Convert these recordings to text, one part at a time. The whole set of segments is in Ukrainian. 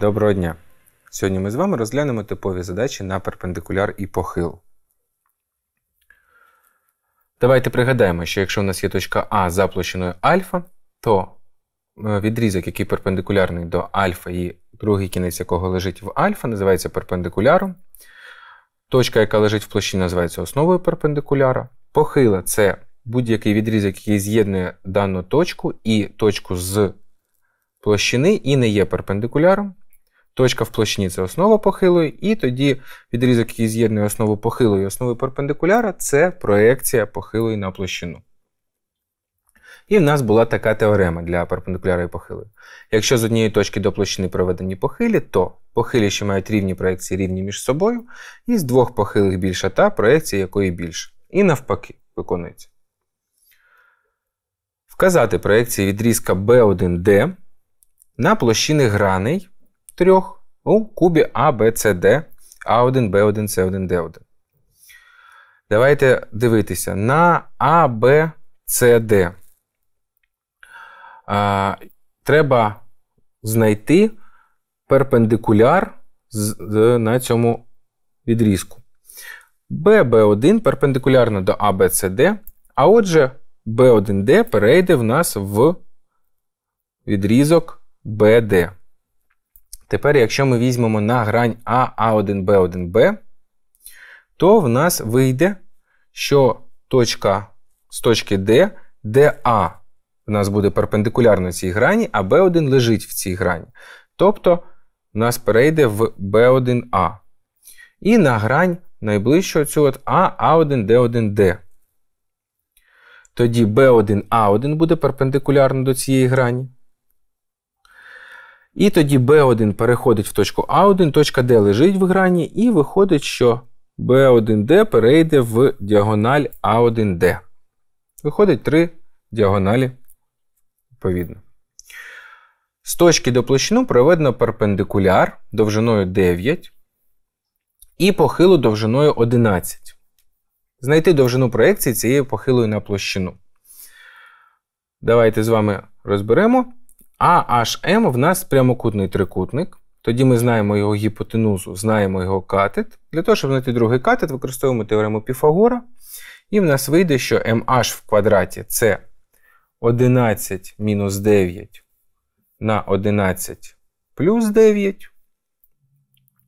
Доброго дня! Сьогодні ми з вами розглянемо типові задачі на перпендикуляр і похил. Давайте пригадаємо, що якщо у нас є точка А за площиною альфа, то е, відрізок, який перпендикулярний до альфа і другий кінець якого лежить в альфа, називається перпендикуляром. Точка, яка лежить в площині, називається основою перпендикуляра. Похила це будь-який відрізок, який з'єднує дану точку і точку з площини і не є перпендикуляром точка в площині це основа похилої, і тоді відрізок, який з'єднує основу похилої і основи перпендикуляра, це проекція похилої на площину. І в нас була така теорема для перпендикуляра і похилої. Якщо з однієї точки до площини проведені похилі, то похилі, що мають рівні проекції рівні між собою, і з двох похилих більша та проекція якої більша. І навпаки, виконується. Вказати проекції відрізка b1D на площини граней трьох у кубі А, Б, С, Д, А1, Б1, С1, Д1. Давайте дивитися на А, Б, С, Д. Треба знайти перпендикуляр на цьому відрізку. ББ1 перпендикулярно до АБЦД, а отже, Б1Д перейде в нас в відрізок БД. Тепер, якщо ми візьмемо на грань А1Б1Б, то в нас вийде, що точка з точки D, ДА в нас буде перпендикулярно цій грані, а Б1 лежить в цій грані. Тобто в нас перейде в Б1А. І на грань найближчого цю от А, А1Д1Д. Тоді b 1 a 1 буде перпендикулярно до цієї грані. І тоді B1 переходить в точку А1, точка D лежить в грані, і виходить, що B1D перейде в діагональ a 1 d Виходить три діагоналі відповідно. З точки до площину проведено перпендикуляр довжиною 9 і похилу довжиною 11. Знайти довжину проекції цієї похилою на площину. Давайте з вами розберемо. M в нас прямокутний трикутник. Тоді ми знаємо його гіпотенузу, знаємо його катет. Для того, щоб знайти другий катет, використовуємо теорему Піфагора. І в нас вийде, що MH в квадраті це 11 мінус 9 на 11 плюс 9.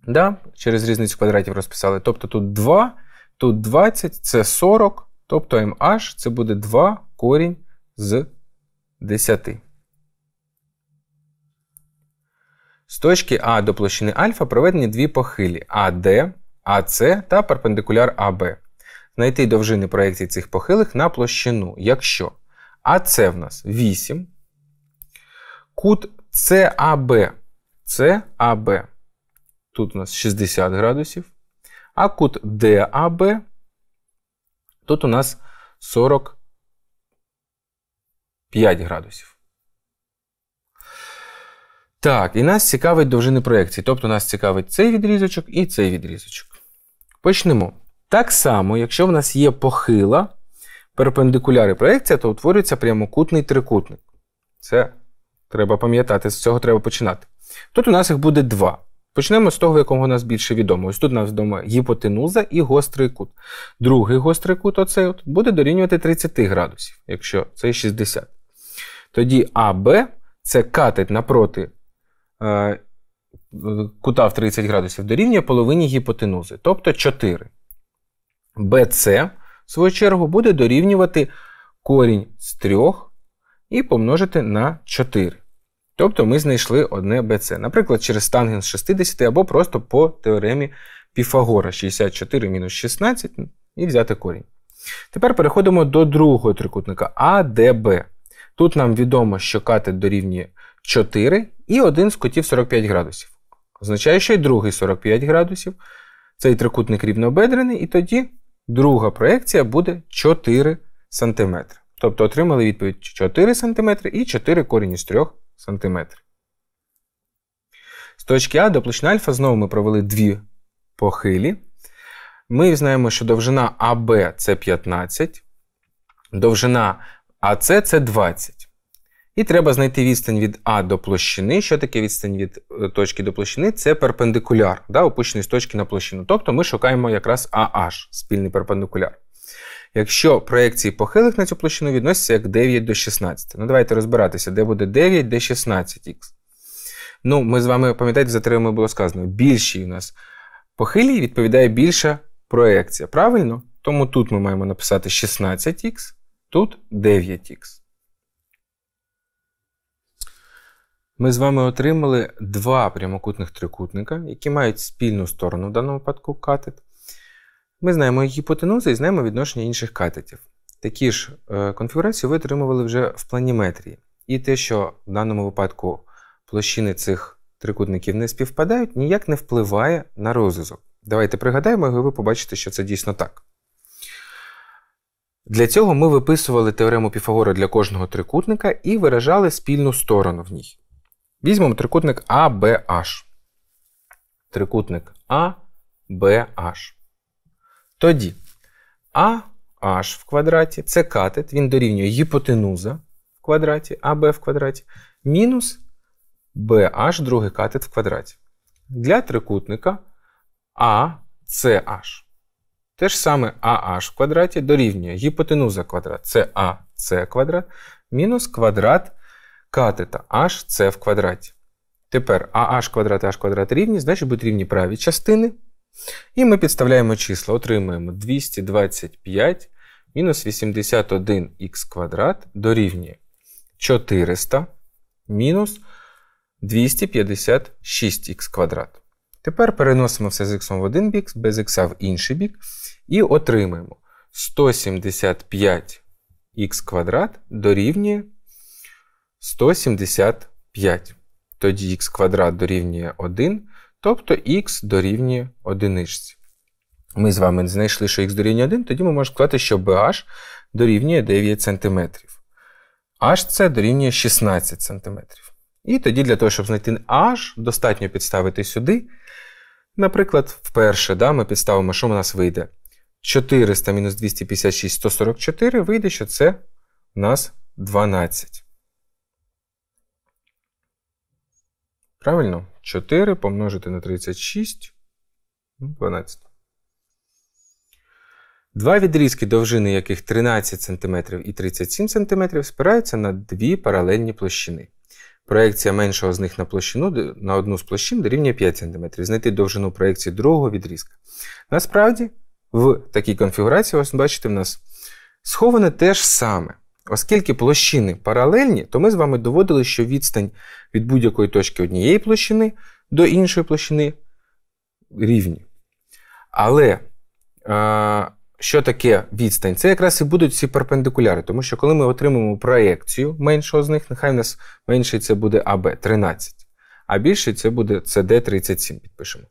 Да? Через різницю квадратів розписали. Тобто тут 2, тут 20, це 40. Тобто MH це буде 2 корінь з 10. З точки А до площини альфа проведені дві похилі АД, АС та перпендикуляр АБ. Знайти довжини проєкції цих похилих на площину, якщо АС в нас 8, кут САБ, САБ, тут у нас 60 градусів, а кут ДАБ, тут у нас 45 градусів. Так, і нас цікавить довжини проєкції. Тобто нас цікавить цей відрізочок і цей відрізочок. Почнемо. Так само, якщо в нас є похила, перпендикуляри і проєкція, то утворюється прямокутний трикутник. Це треба пам'ятати, з цього треба починати. Тут у нас їх буде два. Почнемо з того, якого у нас більше відомо. Ось тут у нас вдома гіпотенуза і гострий кут. Другий гострий кут, оцей от, буде дорівнювати 30 градусів, якщо це 60. Тоді АБ це катить напроти Е, кута в 30 градусів дорівнює половині гіпотенузи, тобто 4. BC, в свою чергу, буде дорівнювати корінь з 3 і помножити на 4. Тобто ми знайшли одне BC. Наприклад, через тангенс 60 або просто по теоремі Піфагора 64 мінус 16 і взяти корінь. Тепер переходимо до другого трикутника АДБ. Тут нам відомо, що катет дорівнює 4 і один з кутів 45 градусів. Означає, що і другий 45 градусів. Цей трикутник рівнобедрений, і тоді друга проекція буде 4 см. Тобто отримали відповідь 4 см і 4 корінь із 3 см. З точки А до площини альфа знову ми провели дві похилі. Ми знаємо, що довжина АБ це 15, довжина АС це 20. І треба знайти відстань від А до площини. Що таке відстань від е, точки до площини? Це перпендикуляр, да, опущений з точки на площину. Тобто ми шукаємо якраз AH, спільний перпендикуляр. Якщо проекції похилих на цю площину відносяться як 9 до 16. Ну, давайте розбиратися, де буде 9, де 16х. Ну, ми з вами, пам'ятаєте, за теоремою було сказано, більший у нас похилій відповідає більша проекція. Правильно? Тому тут ми маємо написати 16х, тут 9х. Ми з вами отримали два прямокутних трикутника, які мають спільну сторону в даному випадку катет. Ми знаємо гіпотенузу і знаємо відношення інших катетів. Такі ж е, конфігурації ви отримували вже в планіметрії. І те, що в даному випадку площини цих трикутників не співпадають, ніяк не впливає на розв'язок. Давайте пригадаємо, його, і ви побачите, що це дійсно так. Для цього ми виписували теорему Піфагора для кожного трикутника і виражали спільну сторону в ній. Візьмемо трикутник ABH. Трикутник ABH. Тоді AH в квадраті це катет, він дорівнює гіпотенуза в квадраті, АБ в квадраті, мінус BH другий катет в квадраті. Для трикутника ACH. Те ж саме AH в квадраті дорівнює гіпотенуза квадрат це АС квадрат мінус квадрат катета h це в квадраті. Тепер ah квадрат h квадрат рівні, значить будуть рівні праві частини. І ми підставляємо числа, отримуємо 225 мінус 81х квадрат дорівнює 400 мінус 256х квадрат. Тепер переносимо все з х в один бік, без х в інший бік. І отримаємо 175х квадрат дорівнює 175. Тоді х квадрат дорівнює 1, тобто х дорівнює 1. Ми з вами знайшли, що х дорівнює 1, тоді ми можемо сказати, що BH дорівнює 9 см. HC дорівнює 16 см. І тоді для того, щоб знайти H, достатньо підставити сюди. Наприклад, вперше да, ми підставимо, що у нас вийде. 400 мінус 256 144, вийде, що це у нас 12. Правильно? 4 помножити на 36. 12. Ну, Два відрізки довжини яких 13 см і 37 см спираються на дві паралельні площини. Проекція меншого з них на площину на одну з площин дорівнює 5 см. Знайти довжину проекції другого відрізка. Насправді, в такій конфігурації, ось бачите, в нас сховане те ж саме. Оскільки площини паралельні, то ми з вами доводили, що відстань від будь-якої точки однієї площини до іншої площини рівні. Але е, що таке відстань? Це якраз і будуть ці перпендикуляри, тому що коли ми отримаємо проекцію меншого з них, нехай в нас менший це буде АБ 13, а більший це буде cd 37 підпишемо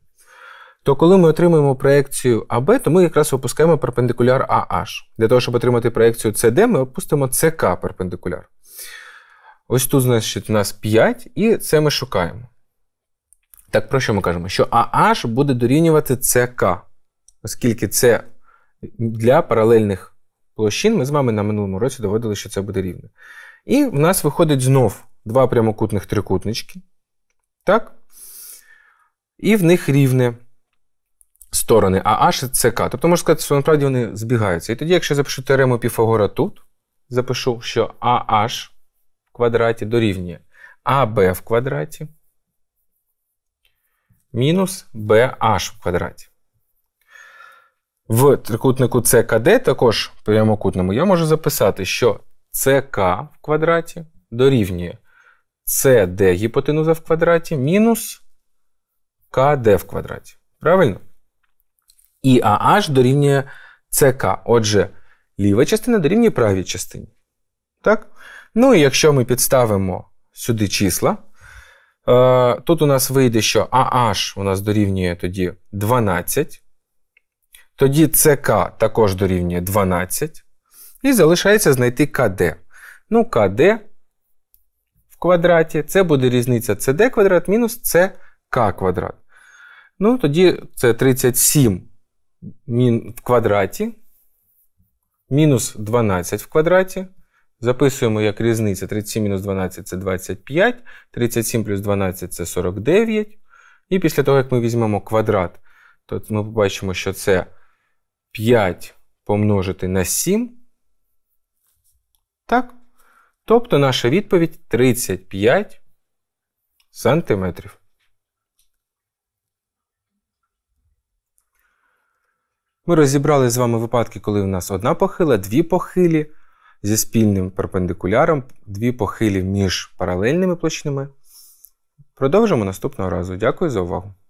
то коли ми отримуємо проекцію АБ, то ми якраз опускаємо перпендикуляр AH. Для того, щоб отримати проекцію CD, ми опустимо ЦК перпендикуляр. Ось тут, значить, у нас 5, і це ми шукаємо. Так, про що ми кажемо? Що AH буде дорівнювати ЦК, оскільки це для паралельних площин ми з вами на минулому році доводили, що це буде рівне. І в нас виходить знов два прямокутних трикутнички. Так? І в них рівне сторони, а H це К. Тобто можна сказати, що насправді вони збігаються. І тоді, якщо я запишу теорему Піфагора тут, запишу, що АH в квадраті дорівнює АБ в квадраті мінус BH в квадраті. В трикутнику ЦКД, також прямокутному, я можу записати, що ЦК в квадраті дорівнює CD гіпотенуза в квадраті мінус КД в квадраті. Правильно? І АH дорівнює ЦК. Отже, ліва частина дорівнює правій частині. Так? Ну і якщо ми підставимо сюди числа, е, тут у нас вийде, що AH у нас дорівнює тоді 12. Тоді ЦК також дорівнює 12. І залишається знайти КД. Ну, КД в квадраті це буде різниця CD квадрат мінус ЦК квадрат. Ну, тоді це 37 в квадраті, мінус 12 в квадраті. Записуємо як різниця 37 мінус 12 це 25, 37 плюс 12 це 49. І після того, як ми візьмемо квадрат, то ми побачимо, що це 5 помножити на 7. Так? Тобто наша відповідь 35 сантиметрів. Ми розібрали з вами випадки, коли в нас одна похила, дві похилі зі спільним перпендикуляром, дві похилі між паралельними площинами. Продовжимо наступного разу. Дякую за увагу!